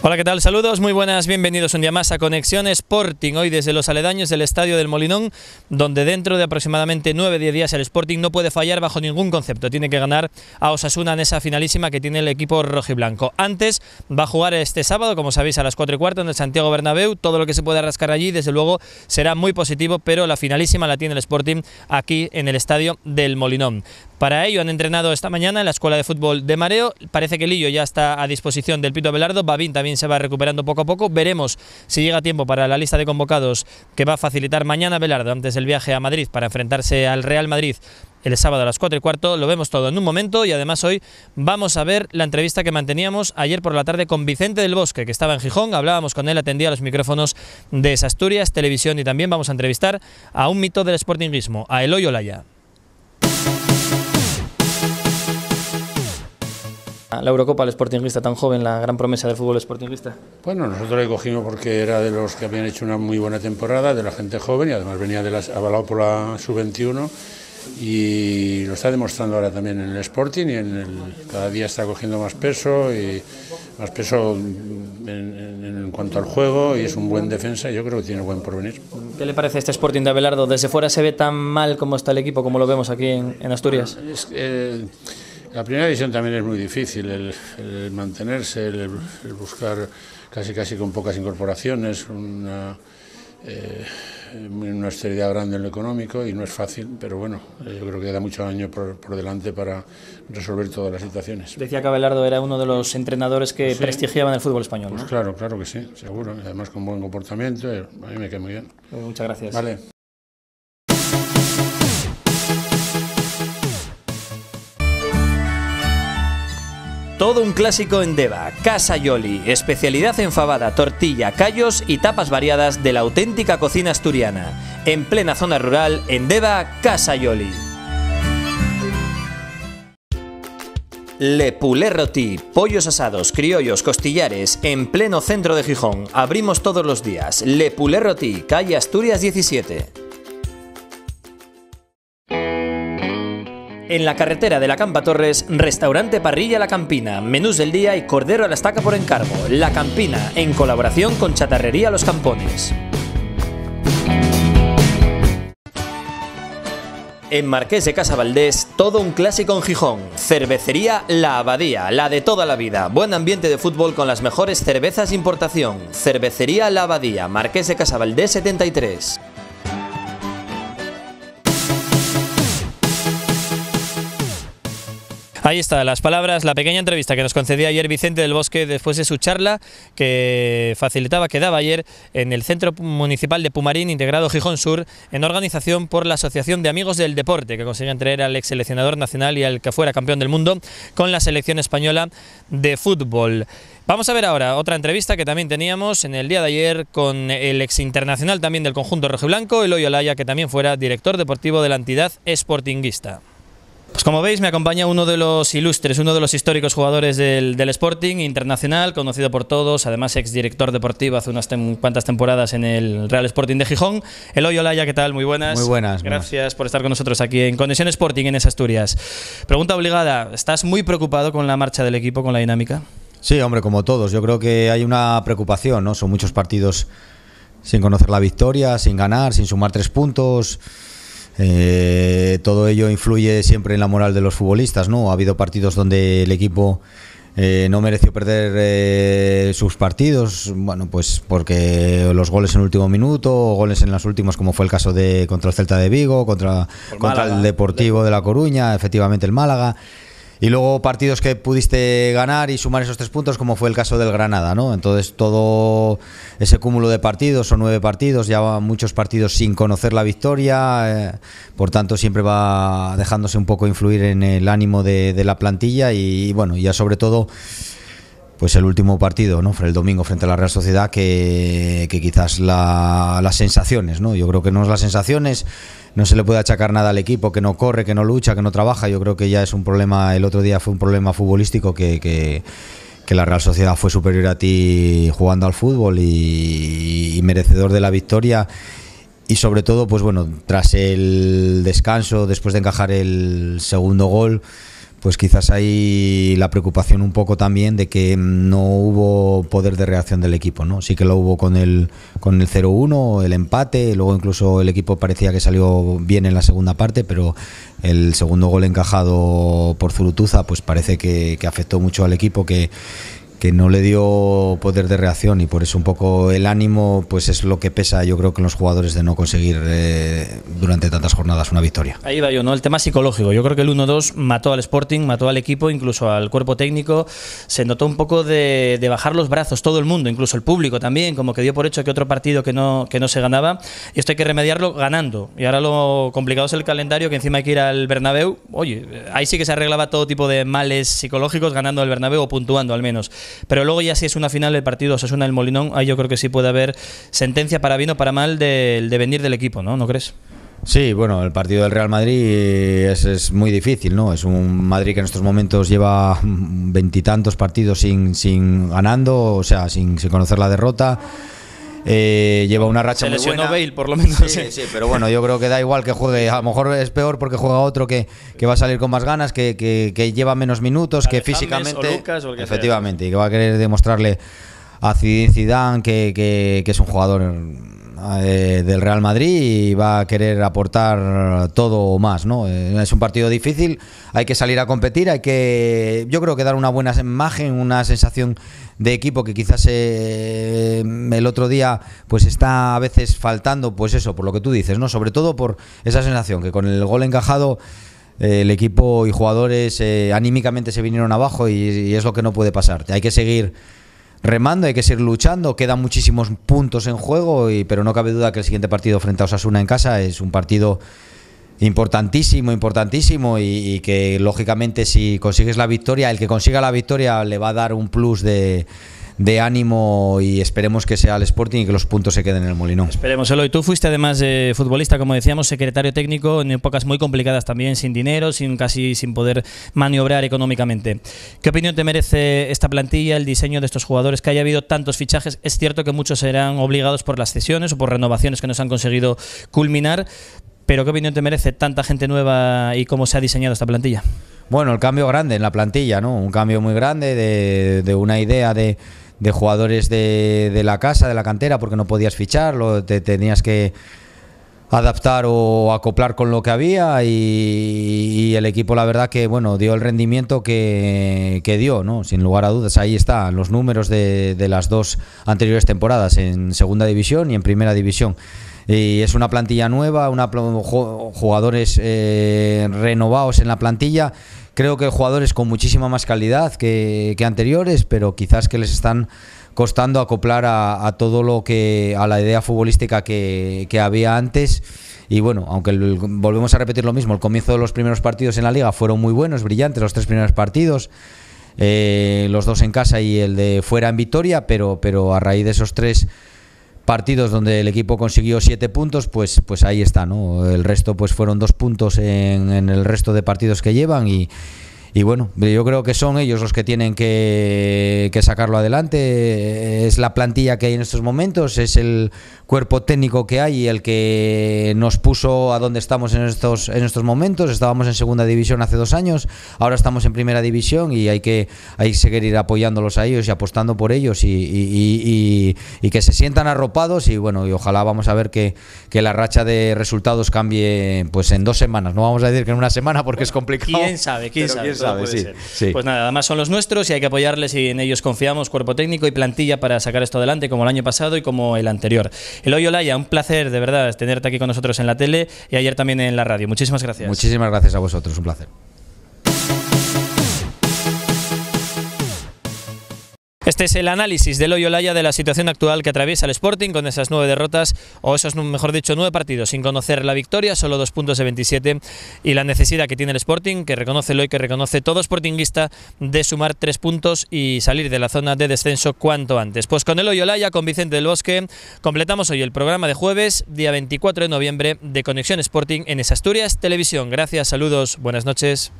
Hola, ¿qué tal? Saludos, muy buenas, bienvenidos un día más a Conexión Sporting, hoy desde los aledaños del Estadio del Molinón, donde dentro de aproximadamente 9-10 días el Sporting no puede fallar bajo ningún concepto, tiene que ganar a Osasuna en esa finalísima que tiene el equipo rojiblanco. Antes va a jugar este sábado, como sabéis, a las 4 y cuarto en el Santiago Bernabéu, todo lo que se puede rascar allí, desde luego, será muy positivo, pero la finalísima la tiene el Sporting aquí en el Estadio del Molinón. Para ello han entrenado esta mañana en la Escuela de Fútbol de Mareo. Parece que Lillo ya está a disposición del Pito Velardo. Babín también se va recuperando poco a poco. Veremos si llega tiempo para la lista de convocados que va a facilitar mañana Velardo antes del viaje a Madrid para enfrentarse al Real Madrid el sábado a las 4 y cuarto. Lo vemos todo en un momento y además hoy vamos a ver la entrevista que manteníamos ayer por la tarde con Vicente del Bosque, que estaba en Gijón. Hablábamos con él, atendía los micrófonos de Asturias Televisión y también vamos a entrevistar a un mito del sportingismo, a Eloy Olaya. La Eurocopa al Sportingista tan joven, la gran promesa del fútbol Sportingista. Bueno, nosotros le cogimos porque era de los que habían hecho una muy buena temporada, de la gente joven y además venía de la, avalado por la sub-21 y lo está demostrando ahora también en el Sporting y en el, cada día está cogiendo más peso y más peso en, cuanto al juego y es un buen defensa y yo creo que tiene buen porvenir. ¿Qué le parece este Sporting de Abelardo? ¿Desde fuera se ve tan mal como está el equipo como lo vemos aquí en, Asturias? Eh, la primera división también es muy difícil, el, mantenerse, el, buscar casi casi con pocas incorporaciones, una, eh, grande en lo económico y no es fácil, pero bueno, eh, yo creo que da mucho año por, delante para resolver todas las situaciones. Decía que Abelardo era uno de los entrenadores que prestigiaban el fútbol español. Pues claro, claro que sí, seguro, además con buen comportamiento, eh, a mí me queda muy bien. Pues muchas gracias. Vale. Todo un clásico en Deva, Casa Yoli, especialidad enfabada, tortilla, callos y tapas variadas de la auténtica cocina asturiana. En plena zona rural, en Deva, Casa Yoli. Le Poulet Roti, pollos asados, criollos, costillares, en pleno centro de Gijón. Abrimos todos los días. Le Poulet Roti, calle Asturias 17. En la carretera de la Campa Torres, restaurante Parrilla La Campina, menús del día y cordero a la estaca por encargo. La Campina, en colaboración con Chatarrería Los Campones. En Marqués de Casabaldés, todo un clásico en Gijón. Cervecería La Abadía, la de toda la vida. Buen ambiente de fútbol con las mejores cervezas importación. Cervecería La Abadía, Marqués de Casabaldés 73. Ahí está, las palabras, la pequeña entrevista que nos concedía ayer Vicente del Bosque después de su charla que facilitaba, que daba ayer en el Centro Municipal de Pumarín, integrado Gijón Sur, en organización por la Asociación de Amigos del Deporte, que conseguía traer al ex seleccionador nacional y al que fuera campeón del mundo con la selección española de fútbol. Vamos a ver ahora otra entrevista que también teníamos en el día de ayer con el ex internacional también del conjunto rojiblanco, Eloy Olaya, que también fuera director deportivo de la entidad esportinguista. Pues como veis, me acompaña uno de los ilustres, uno de los históricos jugadores del, Sporting internacional, conocido por todos, además exdirector deportivo hace unas cuantas temporadas en el Real Sporting de Gijón. Eloy Olaya, ¿qué tal? Muy buenas. Muy buenas. Gracias por estar con nosotros aquí en Conexión Sporting en Asturias. Pregunta obligada, ¿estás muy preocupado con la marcha del equipo, con la dinámica? Sí, hombre, como todos. Yo creo que hay una preocupación, ¿no? Son muchos partidos sin conocer la victoria, sin ganar, sin sumar tres puntos. Eh, todo ello influye siempre en la moral de los futbolistas, ¿no? Ha habido partidos donde el equipo eh, no mereció perder eh, sus partidos, bueno, pues porque los goles en último minuto, o goles en las últimas, como fue el caso de contra el Celta de Vigo, contra el Deportivo de La Coruña, efectivamente el Málaga. Y luego partidos que pudiste ganar y sumar esos tres puntos, como fue el caso del Granada, ¿no? Entonces todo ese cúmulo de partidos, son nueve partidos, ya muchos partidos sin conocer la victoria, eh, por tanto siempre va dejándose un poco influir en el ánimo de, la plantilla y, bueno, ya sobre todo pues el último partido, ¿no? El domingo frente a la Real Sociedad, que, quizás las sensaciones, ¿no? Yo creo que no es las sensaciones, no se le puede achacar nada al equipo, que no corre, que no lucha, que no trabaja. Yo creo que ya es un problema, el otro día fue un problema futbolístico que, la Real Sociedad fue superior a ti jugando al fútbol y, merecedor de la victoria. Y sobre todo, pues bueno, tras el descanso, después de encajar el segundo gol, pues quizás hay la preocupación un poco también de que mm, no hubo poder de reacción del equipo, ¿no? Sí que lo hubo con el con el 0-1, el empate, luego incluso el equipo parecía que salió bien en la segunda parte, pero el segundo gol encajado por Zurutuza pues parece que, que afectó mucho al equipo que que no le dio poder de reacción y por eso un poco el ánimo pues es lo que pesa yo creo que en los jugadores de no conseguir eh, durante tantas jornadas una victoria. Ahí va yo, ¿no? El tema psicológico. Yo creo que el 1-2 mató al Sporting, mató al equipo, incluso al cuerpo técnico. Se notó un poco de, bajar los brazos todo el mundo, incluso el público también, como que dio por hecho que otro partido que no, que no se ganaba. Y esto hay que remediarlo ganando. Y ahora lo complicado es el calendario, que encima hay que ir al Bernabéu. Oye, ahí sí que se arreglaba todo tipo de males psicológicos ganando al Bernabéu o puntuando al menos. Pero luego ya si es una final del partido una el Molinón, ahí yo creo que sí puede haber sentencia para bien o para mal del devenir del equipo, ¿no? ¿No crees? Sí, bueno, el partido del Real Madrid es, muy difícil, ¿no? Es un Madrid que en estos momentos lleva veintitantos partidos sin, sin ganando, o sea, sin, sin conocer la derrota. Eh, lleva una racha muy buena. Bale, por lo menos. Sí, sí, pero bueno, yo creo que da igual que juegue. A lo mejor es peor porque juega otro que, que va a salir con más ganas, que, que, lleva menos minutos, que físicamente. efectivamente, y que va a querer demostrarle a Zidane que, que, que, es un jugador eh, del Real Madrid y va a querer aportar todo o más, ¿no? Eh, es un partido difícil, hay que salir a competir, hay que, yo creo que dar una buena imagen, una sensación de equipo que quizás eh, el otro día pues está a veces faltando, pues eso, por lo que tú dices, ¿no? Sobre todo por esa sensación que con el gol encajado el equipo y jugadores anímicamente se vinieron abajo y, y es lo que no puede pasar. Hay que seguir remando, hay que seguir luchando, quedan muchísimos puntos en juego, y, pero no cabe duda que el siguiente partido frente a Osasuna en casa es un partido importantísimo, importantísimo y, que lógicamente si consigues la victoria, el que consiga la victoria le va a dar un plus de, de ánimo y esperemos que sea el Sporting y que los puntos se queden en el Molinón. Esperemos, Eloy. Tú fuiste además de eh, futbolista, como decíamos, secretario técnico en épocas muy complicadas también, sin dinero, sin casi sin poder maniobrar económicamente. ¿Qué opinión te merece esta plantilla, el diseño de estos jugadores, que haya habido tantos fichajes? Es cierto que muchos serán obligados por las cesiones o por renovaciones que no se han conseguido culminar, pero ¿qué opinión te merece tanta gente nueva y cómo se ha diseñado esta plantilla? Bueno, el cambio grande en la plantilla, ¿no? Un cambio muy grande de una idea de de jugadores de, de, la casa, de la cantera, porque no podías ficharlo, te tenías que adaptar o acoplar con lo que había y, el equipo la verdad que bueno dio el rendimiento que, que, dio no sin lugar a dudas ahí están los números de, de las dos anteriores temporadas en segunda división y en primera división y es una plantilla nueva, una, jugadores eh, renovados en la plantilla creo que jugadores con muchísima más calidad que, anteriores, pero quizás que les están costando acoplar a, todo lo que a la idea futbolística que, había antes y bueno aunque volvemos a repetir lo mismo el comienzo de los primeros partidos en la liga fueron muy buenos brillantes los tres primeros partidos eh, los dos en casa y el de fuera en Vitoria pero pero a raíz de esos tres partidos donde el equipo consiguió siete puntos, pues, pues ahí está, ¿no? El resto pues fueron dos puntos en, en el resto de partidos que llevan y y bueno, yo creo que son ellos los que tienen que, sacarlo adelante. Es la plantilla que hay en estos momentos, es el cuerpo técnico que hay y el que nos puso a donde estamos en estos, en estos momentos. Estábamos en segunda división hace dos años, ahora estamos en primera división y hay que, hay seguir apoyándolos a ellos y apostando por ellos y, que se sientan arropados. Y bueno, y ojalá vamos a ver que, la racha de resultados cambie pues en dos semanas. No vamos a decir que en una semana porque es complicado. ¿Quién sabe? ¿Quién sabe? Pues nada, además son los nuestros y hay que apoyarles y en ellos confiamos, cuerpo técnico y plantilla para sacar esto adelante, como el año pasado y como el anterior. Eloy Olaya, un placer de verdad tenerte aquí con nosotros en la tele y ayer también en la radio. Muchísimas gracias. Muchísimas gracias a vosotros, un placer. Este es el análisis del Olaya de la situación actual que atraviesa el Sporting con esas nueve derrotas, o esos, mejor dicho, nueve partidos sin conocer la victoria, solo dos puntos de 27, y la necesidad que tiene el Sporting, que reconoce Loy, hoy, que reconoce todo Sportingista, de sumar tres puntos y salir de la zona de descenso cuanto antes. Pues con el Olaya con Vicente del Bosque, completamos hoy el programa de jueves, día 24 de noviembre, de Conexión Sporting en Asturias Televisión. Gracias, saludos, buenas noches.